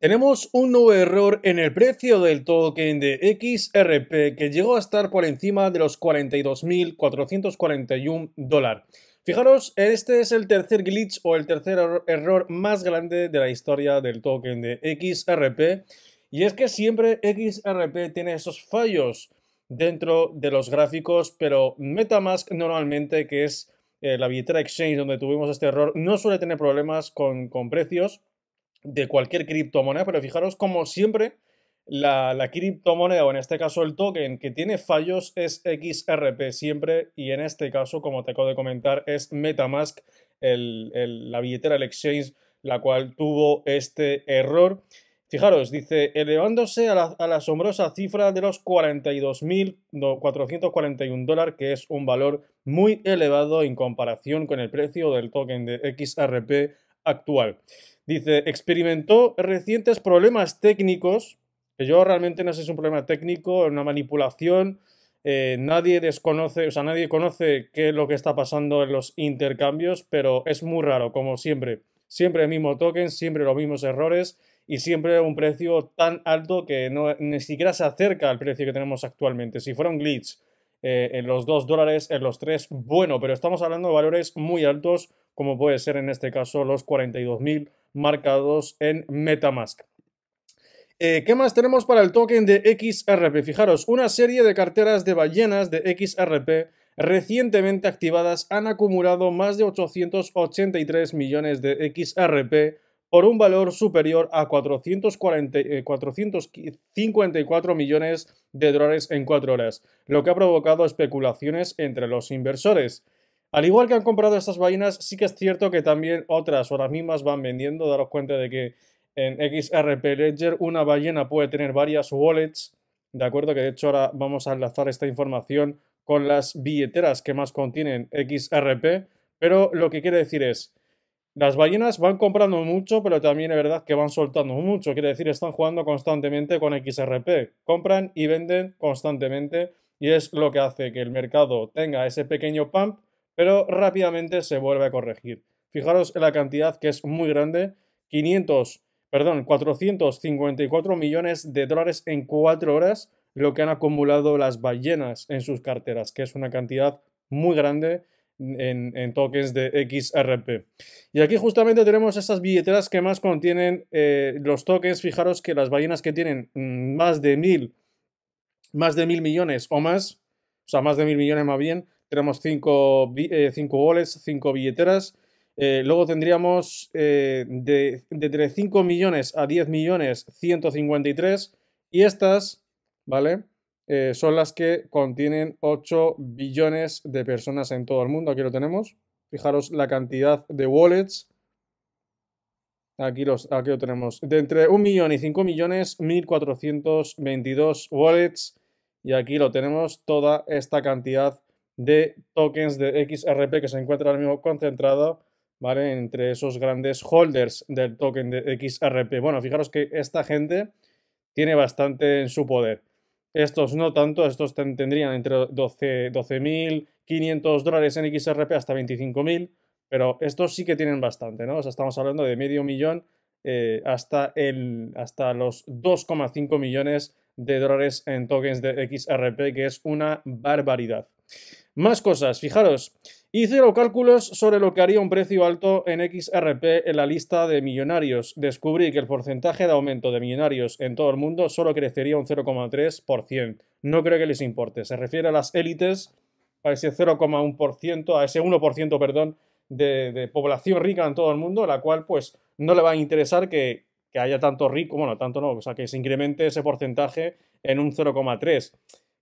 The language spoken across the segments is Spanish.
Tenemos un nuevo error en el precio del token de XRP que llegó a estar por encima de los 42.441 dólares. Fijaros, este es el tercer glitch o el tercer error más grande de la historia del token de XRP. Y es que siempre XRP tiene esos fallos dentro de los gráficos, pero Metamask normalmente, que es eh, la billetera exchange donde tuvimos este error, no suele tener problemas con, con precios de cualquier criptomoneda, pero fijaros como siempre la, criptomoneda, o en este caso el token, que tiene fallos es XRP siempre, y en este caso, como te acabo de comentar, es Metamask, la billetera, el exchange, la cual tuvo este error. Fijaros, dice, elevándose a la, a la asombrosa cifra de los 42.441 dólares, que es un valor muy elevado en comparación con el precio del token de XRP actual. Dice, experimentó recientes problemas técnicos, que yo realmente no sé si es un problema técnico, una manipulación, eh, nadie desconoce, o sea, nadie conoce qué es lo que está pasando en los intercambios, pero es muy raro, como siempre. Siempre el mismo token, siempre los mismos errores y siempre un precio tan alto que no, ni siquiera se acerca al precio que tenemos actualmente. Si fuera un glitch eh, en los 2 dólares, en los 3, bueno, pero estamos hablando de valores muy altos, como puede ser en este caso los 42.000 marcados en Metamask. Eh, ¿Qué más tenemos para el token de XRP? Fijaros, una serie de carteras de ballenas de XRP recientemente activadas han acumulado más de 883 millones de XRP por un valor superior a 454 eh, millones de dólares en cuatro horas, lo que ha provocado especulaciones entre los inversores. Al igual que han comprado estas ballenas, sí que es cierto que también otras o las mismas van vendiendo. Daros cuenta de que en XRP Ledger una ballena puede tener varias wallets, ¿de acuerdo? Que de hecho ahora vamos a enlazar esta información con las billeteras que más contienen XRP, pero lo que quiere decir es, las ballenas van comprando mucho, pero también es verdad que van soltando mucho. Quiere decir, están jugando constantemente con XRP. Compran y venden constantemente y es lo que hace que el mercado tenga ese pequeño pump, pero rápidamente se vuelve a corregir. Fijaros en la cantidad que es muy grande, 500, perdón, 454 millones de dólares en 4 horas, lo que han acumulado las ballenas en sus carteras, que es una cantidad muy grande en, tokens de XRP. Y aquí justamente tenemos estas billeteras que más contienen eh, los tokens. Fijaros que las ballenas que tienen mm, más de mil, más de mil millones o más, o sea, más de mil millones más bien, tenemos cinco, eh, goles, cinco billeteras. Eh, luego tendríamos de, entre 5 millones a 10 millones 153 y estas, ¿vale? Eh, son las que contienen 8 billones de personas en todo el mundo. Aquí lo tenemos. Fijaros la cantidad de wallets. Aquí, aquí lo tenemos. De entre 1 millón y 5 millones, 1.422 wallets. Y aquí lo tenemos, toda esta cantidad de tokens de XRP que se encuentra ahora mismo concentrada ¿vale? entre esos grandes holders del token de XRP. Bueno, fijaros que esta gente tiene bastante en su poder. Estos no tanto, estos tendrían entre 12.500 dólares en XRP hasta 25.000, pero estos sí que tienen bastante, ¿no? O sea, estamos hablando de medio millón eh, hasta, el, hasta los 2,5 millones de dólares en tokens de XRP, que es una barbaridad. Más cosas, fijaros. Hicieron cálculos sobre lo que haría un precio alto en XRP en la lista de millonarios. Descubrí que el porcentaje de aumento de millonarios en todo el mundo solo crecería un 0,3%. No creo que les importe. Se refiere a las élites, a ese 0,1%, a ese 1%, perdón, de, población rica en todo el mundo, la cual pues no le va a interesar que, que haya tanto rico, bueno, tanto no, o sea, que se incremente ese porcentaje en un 0,3%.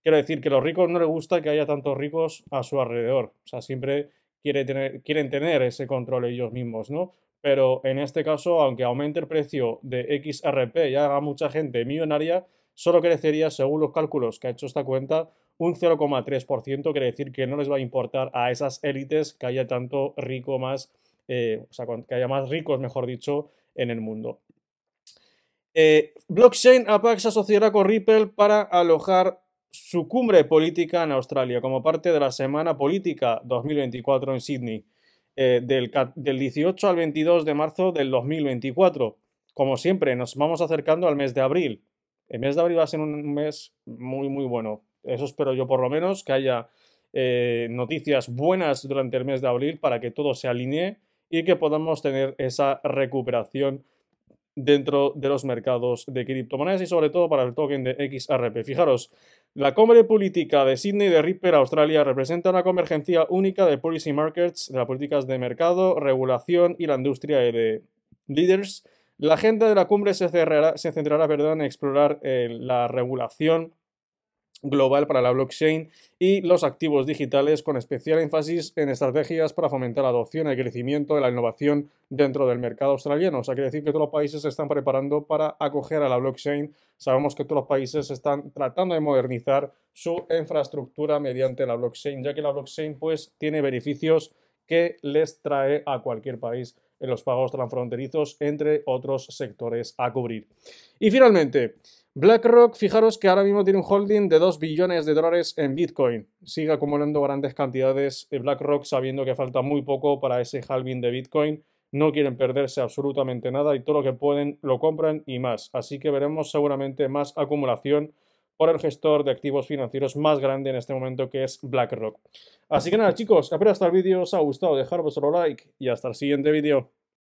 Quiero decir que a los ricos no les gusta que haya tantos ricos a su alrededor. O sea, siempre quieren tener, quieren tener ese control ellos mismos, ¿no? Pero en este caso, aunque aumente el precio de XRP y haga mucha gente millonaria, solo crecería, según los cálculos que ha hecho esta cuenta, un 0,3%, quiere decir que no les va a importar a esas élites que haya tanto rico más, eh, o sea, que haya más ricos, mejor dicho, en el mundo. Eh, blockchain Apax asociará con Ripple para alojar su cumbre política en Australia como parte de la Semana Política 2024 en Sydney, eh, del, 18 al 22 de marzo del 2024. Como siempre, nos vamos acercando al mes de abril. El mes de abril va a ser un mes muy, muy bueno. Eso espero yo por lo menos, que haya eh, noticias buenas durante el mes de abril para que todo se alinee y que podamos tener esa recuperación dentro de los mercados de criptomonedas y sobre todo para el token de XRP. Fijaros, la cumbre política de Sydney de Ripper, Australia, representa una convergencia única de policy markets, de las políticas de mercado, regulación y la industria de leaders. La agenda de la cumbre se, centrará en explorar eh, la regulación global para la blockchain y los activos digitales con especial énfasis en estrategias para fomentar la adopción, el crecimiento de la innovación dentro del mercado australiano. O sea, quiere decir que todos los países se están preparando para acoger a la blockchain. Sabemos que todos los países están tratando de modernizar su infraestructura mediante la blockchain, ya que la blockchain pues tiene beneficios que les trae a cualquier país en los pagos transfronterizos, entre otros sectores a cubrir. Y finalmente, BlackRock, fijaros que ahora mismo tiene un holding de 2 billones de dólares en Bitcoin. Sigue acumulando grandes cantidades de eh, BlackRock sabiendo que falta muy poco para ese halving de Bitcoin. No quieren perderse absolutamente nada y todo lo que pueden lo compran y más. Así que veremos seguramente más acumulación por el gestor de activos financieros más grande en este momento que es BlackRock. Así que nada chicos, espero hasta el vídeo os ha gustado, dejar vuestro like y hasta el siguiente vídeo.